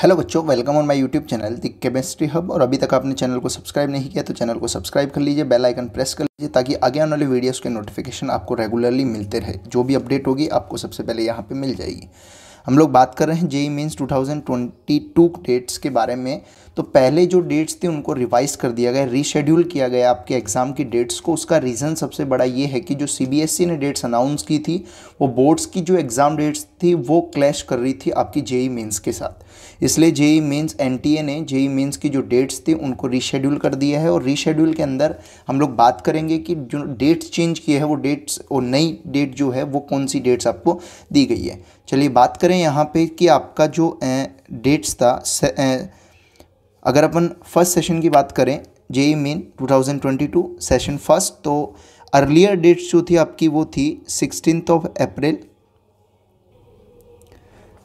Hello बच्चों welcome on my YouTube channel the chemistry hub और अभी तक आपने चैनल को सब्सक्राइब नहीं किया तो चैनल को सब्सक्राइब कर लीजिए बेल आइकन प्रेस कर लीजिए ताकि आगे आने वाले वीडियोस के नोटिफिकेशन आपको रेगुलरली मिलते रहे जो भी अपडेट होगी आपको सबसे पहले यहाँ पे मिल जाएगी हम लोग बात कर रहे हैं जेई मीन्स 2022 डेट्स के बारे में तो पहले जो डेट्स थे उनको रिवाइज कर दिया गया रीशेड्यूल किया गया आपके एग्ज़ाम की डेट्स को उसका रीज़न सबसे बड़ा ये है कि जो सीबीएसई e ने डेट्स अनाउंस की थी वो बोर्ड्स की जो एग्ज़ाम डेट्स थी वो क्लैश कर रही थी आपकी जेई मीन्स के साथ इसलिए जेई टी ए ने जेई मीन्स की जो डेट्स थी उनको रीशेड्यूल कर दिया है और रीशेड्यूल के अंदर हम लोग बात करेंगे कि जो डेट्स चेंज किए हैं वो डेट्स और नई डेट जो है वो कौन सी डेट्स आपको दी गई है चलिए बात करें हैं यहाँ पे कि आपका जो डेट्स था से, अगर अपन फर्स्ट सेशन की बात करें JEE main two session first तो अर्लियर डेट्स जो थी आपकी वो थी sixteen of April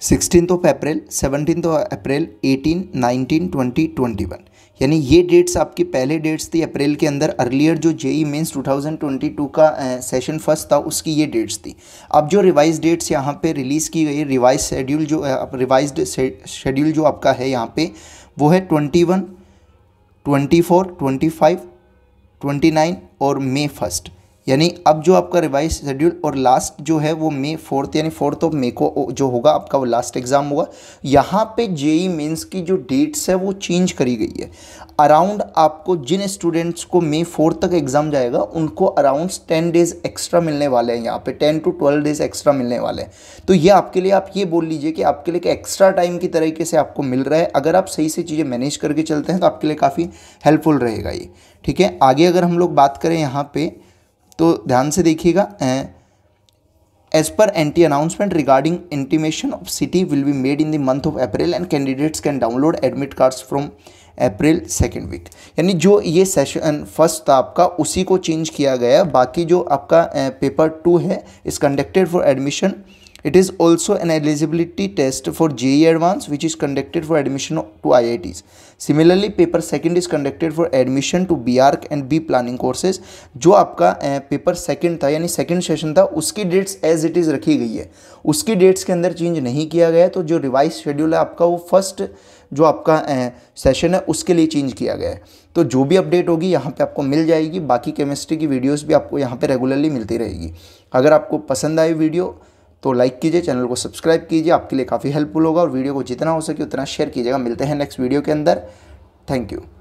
sixteen of April seventeen of April eighteen nineteen twenty twenty one यानी ये डेट्स आपकी पहले डेट्स थी अप्रैल के अंदर अर्लियर जो जेई मेंस 2022 का सेशन फर्स्ट था उसकी ये डेट्स थी अब जो रिवाइज डेट्स यहाँ पे रिलीज़ की गई रिवाइज शेड्यूल जो रिवाइज शेड्यूल जो आपका है यहाँ पे वो है 21, 24, 25, 29 और मे फर्स्ट यानी अब जो आपका रिवाइज शेड्यूल और लास्ट जो है वो मे फोर्थ यानी फोर्थ ऑफ मे को जो होगा आपका वो लास्ट एग्ज़ाम होगा यहाँ पे जेई मेंस e की जो डेट्स है वो चेंज करी गई है अराउंड आपको जिन स्टूडेंट्स को मे फोर्थ तक एग्ज़ाम जाएगा उनको अराउंड टेन डेज़ एक्स्ट्रा मिलने वाले हैं यहाँ पे ten to twelve days extra मिलने वाले हैं तो ये आपके लिए आप ये बोल लीजिए कि आपके लिए एक्स्ट्रा टाइम की तरीके से आपको मिल रहा है अगर आप सही से चीज़ें मैनेज करके चलते हैं तो आपके लिए काफ़ी हेल्पफुल रहेगा ये ठीक है आगे अगर हम लोग बात करें यहाँ पर तो ध्यान से देखिएगा as per NTA announcement regarding intimation of city will be made in the month of April and candidates can download admit cards from April second week यानी जो ये सेशन फर्स्ट था आपका उसी को चेंज किया गया बाकी जो आपका पेपर टू है is conducted for admission It is also an eligibility test for is conducted e which is conducted for admission to IITs. Similarly, paper second is conducted for admission to BARC and B planning courses. जो आपका paper second था यानी second session था उसकी dates as it is रखी गई है उसकी डेट्स के अंदर चेंज नहीं किया गया तो जो रिवाइज शेड्यूल है आपका वो फर्स्ट जो आपका सेशन है उसके लिए चेंज किया गया है तो जो भी अपडेट होगी यहाँ पे आपको मिल जाएगी बाकी केमिस्ट्री की वीडियोस भी आपको यहाँ पे रेगुलरली मिलती रहेगी अगर आपको पसंद आए वीडियो तो लाइक कीजिए चैनल को सब्सक्राइब कीजिए आपके लिए काफ़ी हेल्पफुल होगा और वीडियो को जितना हो सके उतना शेयर कीजिएगा मिलते हैं नेक्स्ट वीडियो के अंदर थैंक यू